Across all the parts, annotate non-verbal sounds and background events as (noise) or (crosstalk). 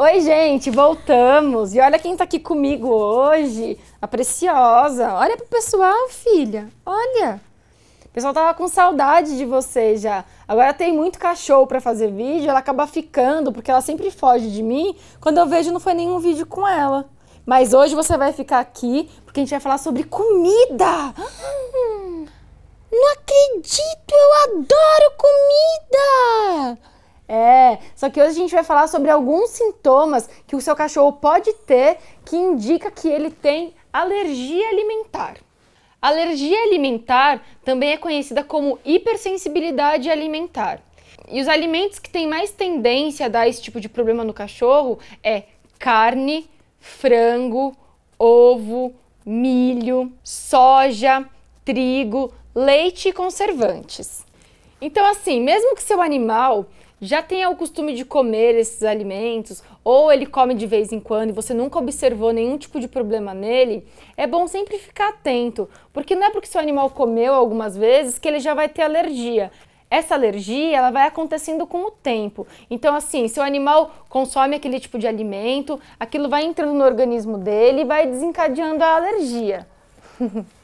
Oi, gente, voltamos. E olha quem tá aqui comigo hoje, a Preciosa. Olha pro pessoal, filha. Olha. O pessoal tava com saudade de vocês já. Agora tem muito cachorro para fazer vídeo, ela acaba ficando, porque ela sempre foge de mim. Quando eu vejo, não foi nenhum vídeo com ela. Mas hoje você vai ficar aqui, porque a gente vai falar sobre comida. Hum. não acredito, eu adoro comida! É, só que hoje a gente vai falar sobre alguns sintomas que o seu cachorro pode ter que indica que ele tem alergia alimentar. Alergia alimentar também é conhecida como hipersensibilidade alimentar. E os alimentos que têm mais tendência a dar esse tipo de problema no cachorro é carne, frango, ovo, milho, soja, trigo, leite e conservantes. Então, assim, mesmo que seu animal já tem o costume de comer esses alimentos, ou ele come de vez em quando e você nunca observou nenhum tipo de problema nele, é bom sempre ficar atento, porque não é porque seu animal comeu algumas vezes que ele já vai ter alergia. Essa alergia, ela vai acontecendo com o tempo. Então, assim, seu animal consome aquele tipo de alimento, aquilo vai entrando no organismo dele e vai desencadeando a alergia. (laughs)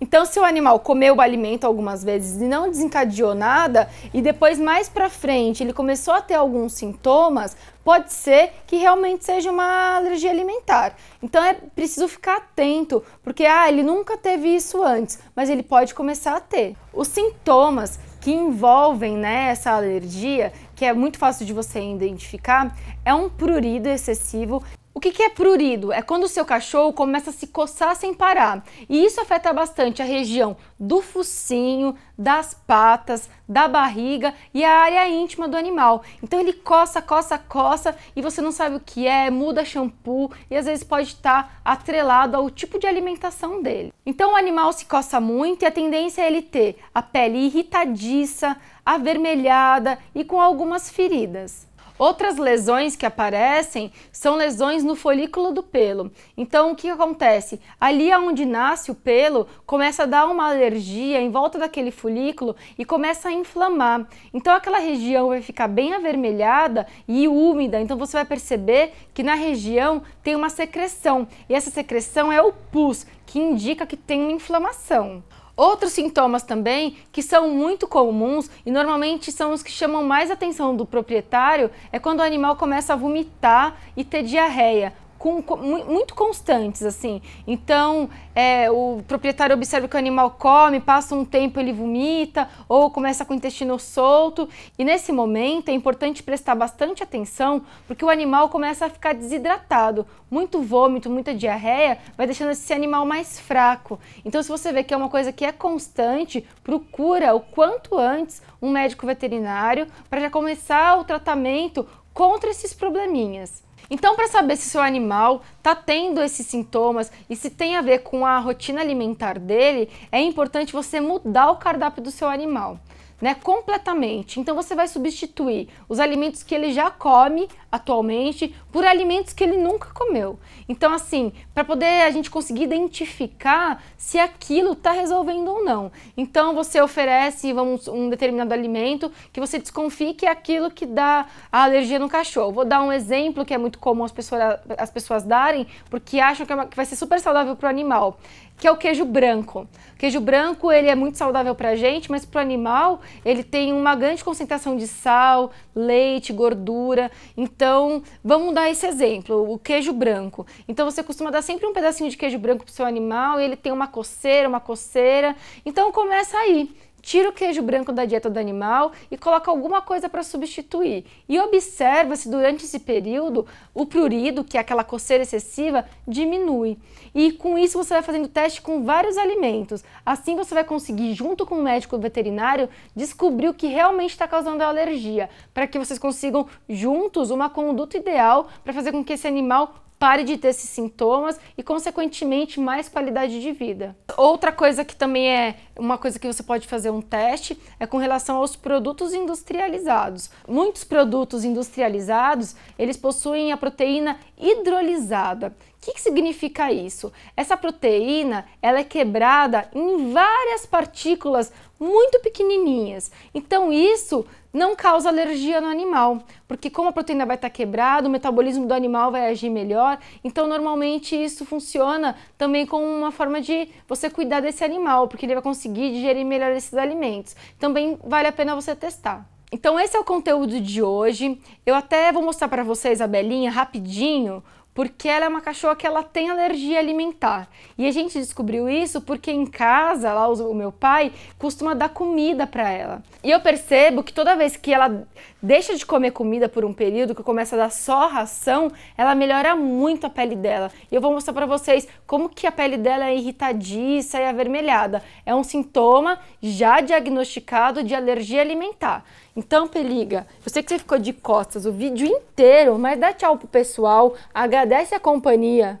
Então, se o animal comeu o alimento algumas vezes e não desencadeou nada, e depois mais para frente ele começou a ter alguns sintomas, pode ser que realmente seja uma alergia alimentar. Então é preciso ficar atento, porque ah, ele nunca teve isso antes, mas ele pode começar a ter. Os sintomas que envolvem né, essa alergia, que é muito fácil de você identificar, é um prurido excessivo o que é prurido? É quando o seu cachorro começa a se coçar sem parar. E isso afeta bastante a região do focinho, das patas, da barriga e a área íntima do animal. Então ele coça, coça, coça e você não sabe o que é, muda shampoo e às vezes pode estar atrelado ao tipo de alimentação dele. Então o animal se coça muito e a tendência é ele ter a pele irritadiça, avermelhada e com algumas feridas. Outras lesões que aparecem são lesões no folículo do pelo. Então, o que acontece? Ali é onde nasce o pelo, começa a dar uma alergia em volta daquele folículo e começa a inflamar. Então, aquela região vai ficar bem avermelhada e úmida. Então, você vai perceber que na região tem uma secreção e essa secreção é o pus, que indica que tem uma inflamação. Outros sintomas também que são muito comuns e normalmente são os que chamam mais atenção do proprietário é quando o animal começa a vomitar e ter diarreia, com, com, muito constantes, assim. Então, é, o proprietário observa que o animal come, passa um tempo ele vomita, ou começa com o intestino solto. E nesse momento é importante prestar bastante atenção, porque o animal começa a ficar desidratado. Muito vômito, muita diarreia, vai deixando esse animal mais fraco. Então, se você vê que é uma coisa que é constante, procura o quanto antes um médico veterinário para já começar o tratamento contra esses probleminhas. Então, para saber se seu animal está tendo esses sintomas e se tem a ver com a rotina alimentar dele, é importante você mudar o cardápio do seu animal né, completamente. Então você vai substituir os alimentos que ele já come atualmente por alimentos que ele nunca comeu. Então assim, para poder a gente conseguir identificar se aquilo está resolvendo ou não. Então você oferece, vamos um determinado alimento que você desconfie que é aquilo que dá a alergia no cachorro. Vou dar um exemplo que é muito comum as pessoas as pessoas darem, porque acham que, é uma, que vai ser super saudável para o animal que é o queijo branco. O queijo branco ele é muito saudável para a gente, mas para o animal ele tem uma grande concentração de sal, leite, gordura. Então vamos dar esse exemplo, o queijo branco. Então você costuma dar sempre um pedacinho de queijo branco para o seu animal, ele tem uma coceira, uma coceira. Então começa aí tira o queijo branco da dieta do animal e coloca alguma coisa para substituir. E observa se durante esse período o prurido, que é aquela coceira excessiva, diminui. E com isso você vai fazendo teste com vários alimentos. Assim você vai conseguir, junto com o médico veterinário, descobrir o que realmente está causando a alergia, para que vocês consigam juntos uma conduta ideal para fazer com que esse animal pare de ter esses sintomas e, consequentemente, mais qualidade de vida. Outra coisa que também é uma coisa que você pode fazer um teste é com relação aos produtos industrializados. Muitos produtos industrializados, eles possuem a proteína hidrolisada. O que, que significa isso? Essa proteína ela é quebrada em várias partículas muito pequenininhas. Então isso não causa alergia no animal, porque como a proteína vai estar tá quebrada, o metabolismo do animal vai agir melhor, então normalmente isso funciona também como uma forma de você cuidar desse animal, porque ele vai conseguir digerir melhor esses alimentos. Também vale a pena você testar. Então esse é o conteúdo de hoje. Eu até vou mostrar para vocês a Belinha rapidinho, porque ela é uma cachorra que ela tem alergia alimentar. E a gente descobriu isso porque em casa, lá o meu pai costuma dar comida para ela. E eu percebo que toda vez que ela deixa de comer comida por um período, que começa a dar só ração, ela melhora muito a pele dela. E eu vou mostrar para vocês como que a pele dela é irritadiça e avermelhada. É um sintoma já diagnosticado de alergia alimentar. Então, Peliga, eu sei que você ficou de costas o vídeo inteiro, mas dá tchau pro pessoal, agradece a companhia,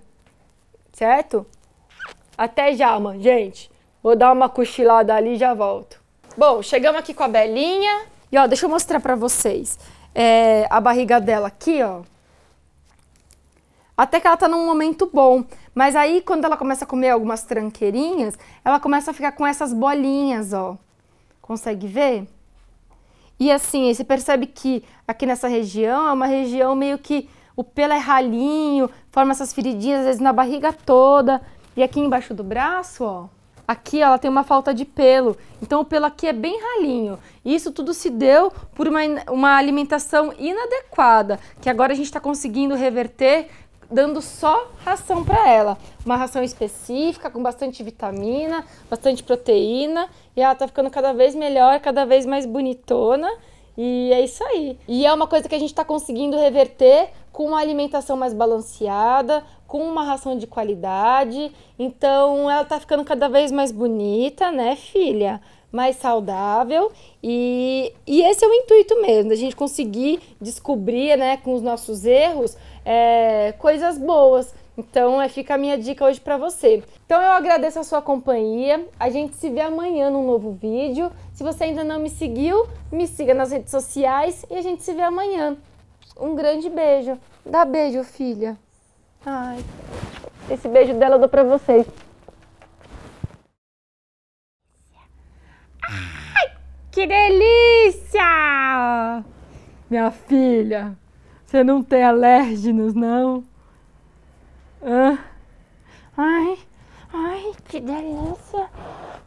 certo? Até já, mano. Gente, vou dar uma cochilada ali e já volto. Bom, chegamos aqui com a Belinha. E ó, deixa eu mostrar pra vocês. É, a barriga dela aqui, ó. Até que ela tá num momento bom. Mas aí, quando ela começa a comer algumas tranqueirinhas, ela começa a ficar com essas bolinhas, ó. Consegue ver? E assim, você percebe que aqui nessa região é uma região meio que o pelo é ralinho, forma essas feridinhas, às vezes na barriga toda. E aqui embaixo do braço, ó, aqui ela tem uma falta de pelo. Então o pelo aqui é bem ralinho. E isso tudo se deu por uma, uma alimentação inadequada, que agora a gente está conseguindo reverter dando só ração para ela. Uma ração específica, com bastante vitamina, bastante proteína. E ela tá ficando cada vez melhor, cada vez mais bonitona. E é isso aí. E é uma coisa que a gente está conseguindo reverter com uma alimentação mais balanceada, com uma ração de qualidade. Então ela tá ficando cada vez mais bonita, né, filha? mais saudável. E, e esse é o intuito mesmo, a gente conseguir descobrir né, com os nossos erros é, coisas boas. Então, é, fica a minha dica hoje para você. Então, eu agradeço a sua companhia. A gente se vê amanhã num novo vídeo. Se você ainda não me seguiu, me siga nas redes sociais e a gente se vê amanhã. Um grande beijo. Dá beijo, filha. Ai, esse beijo dela eu dou pra vocês. Que delícia! Minha filha, você não tem alérgenos, não? Hã? Ai, ai, que delícia!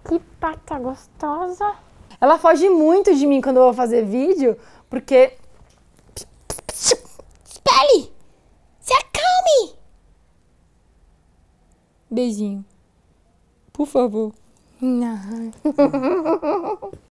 Que pata gostosa! Ela foge muito de mim quando eu vou fazer vídeo, porque... Spelly! Se acalme! Beijinho. Por favor. Não. (laughs)